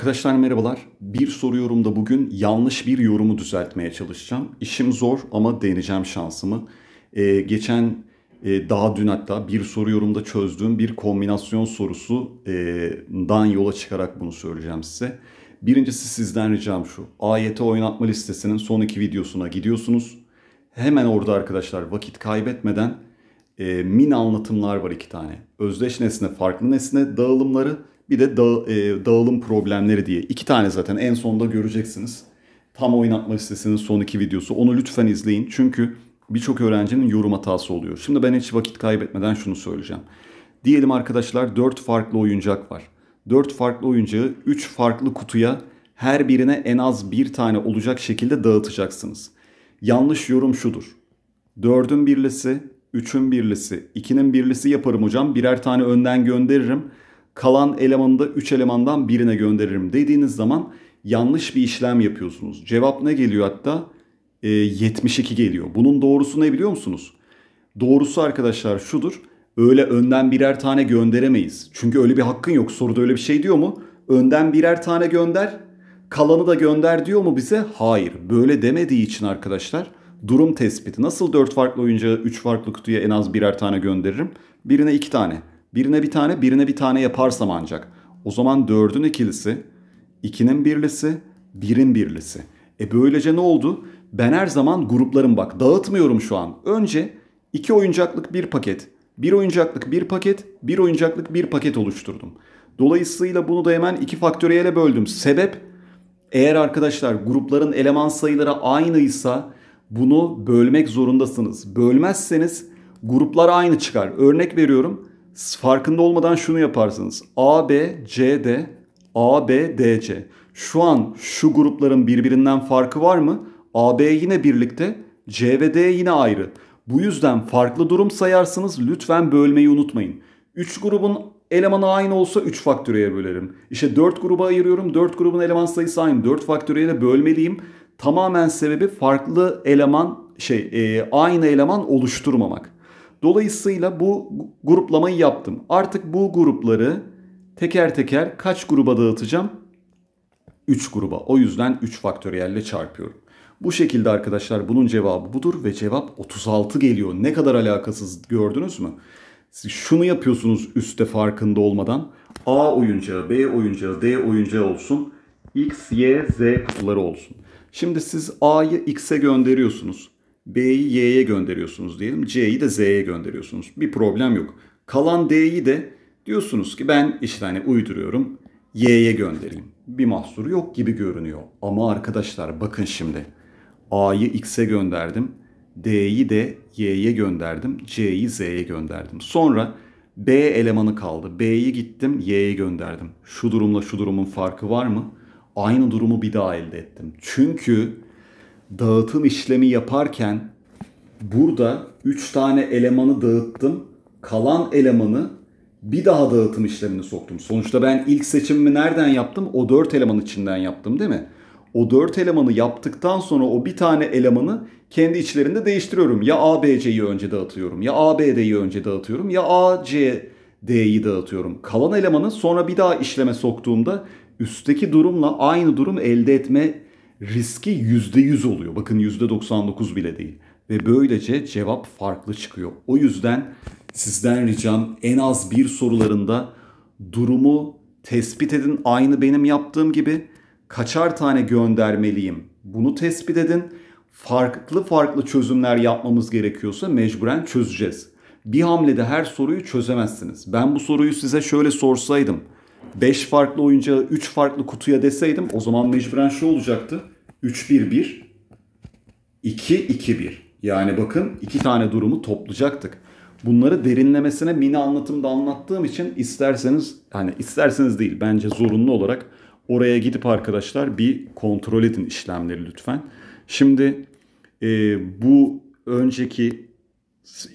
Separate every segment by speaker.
Speaker 1: Arkadaşlar merhabalar. Bir soru yorumda bugün yanlış bir yorumu düzeltmeye çalışacağım. İşim zor ama deneyeceğim şansımı. Ee, geçen e, daha dün hatta bir soru yorumda çözdüğüm bir kombinasyon sorusu e, yola çıkarak bunu söyleyeceğim size. Birincisi sizden ricam şu. AYT oynatma listesinin son iki videosuna gidiyorsunuz. Hemen orada arkadaşlar vakit kaybetmeden e, min anlatımlar var iki tane. Özdeş nesne, farklı nesne dağılımları bir de dağı, e, dağılım problemleri diye. iki tane zaten en sonda göreceksiniz. Tam oynatma listesinin son iki videosu. Onu lütfen izleyin. Çünkü birçok öğrencinin yorum hatası oluyor. Şimdi ben hiç vakit kaybetmeden şunu söyleyeceğim. Diyelim arkadaşlar 4 farklı oyuncak var. 4 farklı oyuncağı 3 farklı kutuya her birine en az bir tane olacak şekilde dağıtacaksınız. Yanlış yorum şudur. 4'ün birlisi, 3'ün birlisi, 2'nin birlisi yaparım hocam. Birer tane önden gönderirim kalan elemanı da 3 elemandan birine gönderirim dediğiniz zaman yanlış bir işlem yapıyorsunuz. Cevap ne geliyor hatta? E, ee, 72 geliyor. Bunun doğrusu ne biliyor musunuz? Doğrusu arkadaşlar şudur. Öyle önden birer tane gönderemeyiz. Çünkü öyle bir hakkın yok. Soruda öyle bir şey diyor mu? Önden birer tane gönder, kalanı da gönder diyor mu bize? Hayır. Böyle demediği için arkadaşlar durum tespiti. Nasıl 4 farklı oyuncağı 3 farklı kutuya en az birer tane gönderirim? Birine 2 tane. Birine bir tane, birine bir tane yaparsam ancak. O zaman dördün ikilisi, ikinin birlisi, birin birlisi. E böylece ne oldu? Ben her zaman gruplarım bak dağıtmıyorum şu an. Önce iki oyuncaklık bir paket, bir oyuncaklık bir paket, bir oyuncaklık bir paket oluşturdum. Dolayısıyla bunu da hemen iki faktöriyele böldüm. Sebep eğer arkadaşlar grupların eleman sayıları aynıysa bunu bölmek zorundasınız. Bölmezseniz gruplar aynı çıkar. Örnek veriyorum farkında olmadan şunu yaparsınız. A, B, C, D, A, B, D, C. Şu an şu grupların birbirinden farkı var mı? A, B yine birlikte, C ve D yine ayrı. Bu yüzden farklı durum sayarsınız lütfen bölmeyi unutmayın. 3 grubun elemanı aynı olsa 3 faktöriyeye bölerim. İşte 4 gruba ayırıyorum. 4 grubun eleman sayısı aynı. 4 de bölmeliyim. Tamamen sebebi farklı eleman şey e, aynı eleman oluşturmamak. Dolayısıyla bu gruplamayı yaptım. Artık bu grupları teker teker kaç gruba dağıtacağım? 3 gruba. O yüzden 3 faktöriyelle çarpıyorum. Bu şekilde arkadaşlar bunun cevabı budur ve cevap 36 geliyor. Ne kadar alakasız gördünüz mü? Siz şunu yapıyorsunuz üstte farkında olmadan. A oyuncağı, B oyuncağı, D oyuncağı olsun. X, Y, Z kutuları olsun. Şimdi siz A'yı X'e gönderiyorsunuz. B'yi Y'ye gönderiyorsunuz diyelim. C'yi de Z'ye gönderiyorsunuz. Bir problem yok. Kalan D'yi de diyorsunuz ki ben işte hani uyduruyorum Y'ye göndereyim. Bir mahsuru yok gibi görünüyor. Ama arkadaşlar bakın şimdi. A'yı X'e gönderdim. D'yi de Y'ye gönderdim. C'yi Z'ye gönderdim. Sonra B elemanı kaldı. B'yi gittim Y'ye gönderdim. Şu durumla şu durumun farkı var mı? Aynı durumu bir daha elde ettim. Çünkü dağıtım işlemi yaparken burada 3 tane elemanı dağıttım. Kalan elemanı bir daha dağıtım işlemini soktum. Sonuçta ben ilk seçimimi nereden yaptım? O 4 eleman içinden yaptım değil mi? O 4 elemanı yaptıktan sonra o bir tane elemanı kendi içlerinde değiştiriyorum. Ya ABC'yi önce dağıtıyorum. Ya ABD'yi önce dağıtıyorum. Ya ACD'yi dağıtıyorum. Kalan elemanı sonra bir daha işleme soktuğumda üstteki durumla aynı durum elde etme riski %100 oluyor. Bakın %99 bile değil. Ve böylece cevap farklı çıkıyor. O yüzden sizden ricam en az bir sorularında durumu tespit edin. Aynı benim yaptığım gibi kaçar tane göndermeliyim bunu tespit edin. Farklı farklı çözümler yapmamız gerekiyorsa mecburen çözeceğiz. Bir hamlede her soruyu çözemezsiniz. Ben bu soruyu size şöyle sorsaydım. 5 farklı oyuncağı 3 farklı kutuya deseydim o zaman mecburen şu olacaktı. 3-1-1, 2-2-1. Yani bakın iki tane durumu toplayacaktık. Bunları derinlemesine mini anlatımda anlattığım için isterseniz hani isterseniz değil bence zorunlu olarak oraya gidip arkadaşlar bir kontrol edin işlemleri lütfen. Şimdi e, bu önceki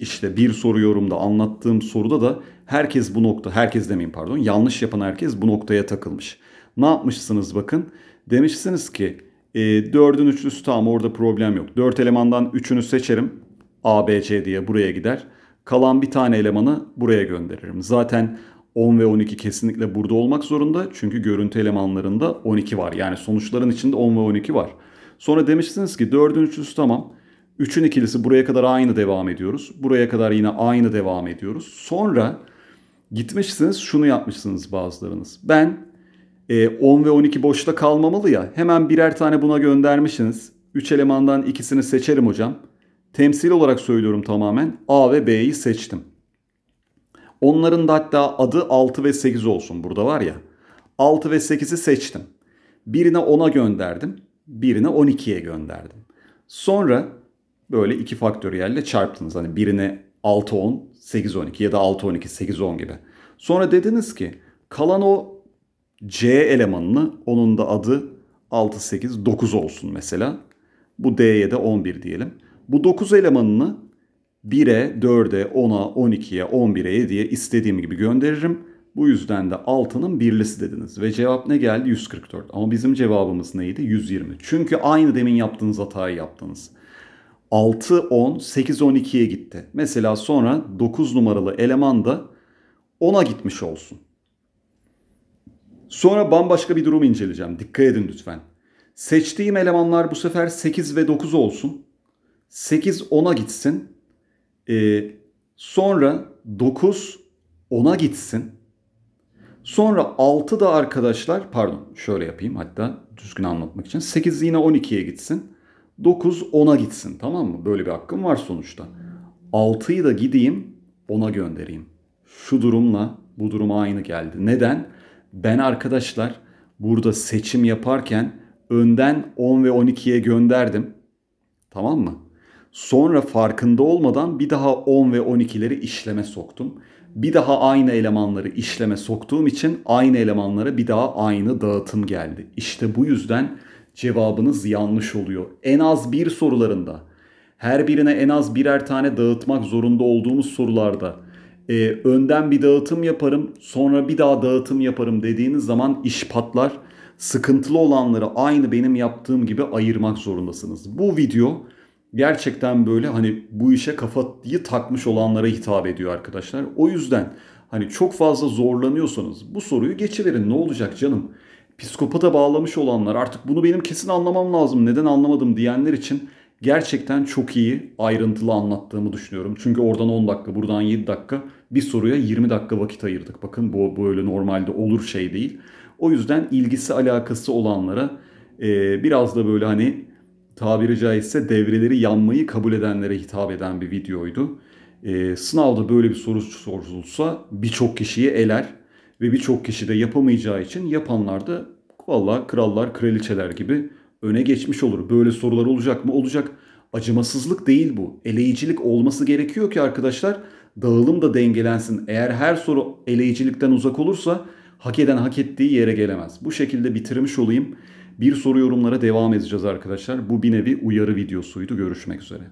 Speaker 1: işte bir soru yorumda anlattığım soruda da herkes bu nokta herkes demeyin pardon yanlış yapan herkes bu noktaya takılmış. Ne yapmışsınız bakın demişsiniz ki e, ee, 4'ün üçlüsü tamam orada problem yok. 4 elemandan 3'ünü seçerim. A, B, C diye buraya gider. Kalan bir tane elemanı buraya gönderirim. Zaten 10 ve 12 kesinlikle burada olmak zorunda. Çünkü görüntü elemanlarında 12 var. Yani sonuçların içinde 10 ve 12 var. Sonra demiştiniz ki 4'ün üçlüsü tamam. 3'ün ikilisi buraya kadar aynı devam ediyoruz. Buraya kadar yine aynı devam ediyoruz. Sonra gitmişsiniz şunu yapmışsınız bazılarınız. Ben e, ee, 10 ve 12 boşta kalmamalı ya. Hemen birer tane buna göndermişsiniz. 3 elemandan ikisini seçerim hocam. Temsil olarak söylüyorum tamamen. A ve B'yi seçtim. Onların da hatta adı 6 ve 8 olsun burada var ya. 6 ve 8'i seçtim. Birine 10'a gönderdim. Birine 12'ye gönderdim. Sonra böyle iki faktöriyelle çarptınız. Hani birine 6 10, 8 12 ya da 6 12, 8 10 gibi. Sonra dediniz ki kalan o C elemanını onun da adı 6, 8, 9 olsun mesela. Bu D'ye de 11 diyelim. Bu 9 elemanını 1'e, 4'e, 10'a, 12'ye, 11'e, 7'ye istediğim gibi gönderirim. Bu yüzden de 6'nın birlisi dediniz. Ve cevap ne geldi? 144. Ama bizim cevabımız neydi? 120. Çünkü aynı demin yaptığınız hatayı yaptınız. 6, 10, 8, 12'ye gitti. Mesela sonra 9 numaralı eleman da 10'a gitmiş olsun. Sonra bambaşka bir durum inceleyeceğim. Dikkat edin lütfen. Seçtiğim elemanlar bu sefer 8 ve 9 olsun. 8 10'a gitsin. Ee, sonra 9 10'a gitsin. Sonra 6 da arkadaşlar pardon şöyle yapayım hatta düzgün anlatmak için. 8 yine 12'ye gitsin. 9 10'a gitsin tamam mı? Böyle bir hakkım var sonuçta. 6'yı da gideyim 10'a göndereyim. Şu durumla bu durum aynı geldi. Neden? Ben arkadaşlar burada seçim yaparken önden 10 ve 12'ye gönderdim. Tamam mı? Sonra farkında olmadan bir daha 10 ve 12'leri işleme soktum. Bir daha aynı elemanları işleme soktuğum için aynı elemanlara bir daha aynı dağıtım geldi. İşte bu yüzden cevabınız yanlış oluyor. En az bir sorularında her birine en az birer tane dağıtmak zorunda olduğumuz sorularda e, önden bir dağıtım yaparım sonra bir daha dağıtım yaparım dediğiniz zaman iş patlar. Sıkıntılı olanları aynı benim yaptığım gibi ayırmak zorundasınız. Bu video gerçekten böyle hani bu işe kafayı takmış olanlara hitap ediyor arkadaşlar. O yüzden hani çok fazla zorlanıyorsanız bu soruyu geçiverin ne olacak canım. Psikopata bağlamış olanlar artık bunu benim kesin anlamam lazım neden anlamadım diyenler için gerçekten çok iyi ayrıntılı anlattığımı düşünüyorum. Çünkü oradan 10 dakika, buradan 7 dakika bir soruya 20 dakika vakit ayırdık. Bakın bu böyle normalde olur şey değil. O yüzden ilgisi alakası olanlara e, biraz da böyle hani tabiri caizse devreleri yanmayı kabul edenlere hitap eden bir videoydu. E, sınavda böyle bir soru sorulsa birçok kişiyi eler ve birçok kişi de yapamayacağı için yapanlar da valla krallar kraliçeler gibi öne geçmiş olur. Böyle sorular olacak mı? Olacak. Acımasızlık değil bu. Eleyicilik olması gerekiyor ki arkadaşlar dağılım da dengelensin. Eğer her soru eleyicilikten uzak olursa hak eden hak ettiği yere gelemez. Bu şekilde bitirmiş olayım. Bir soru yorumlara devam edeceğiz arkadaşlar. Bu bir nevi uyarı videosuydu. Görüşmek üzere.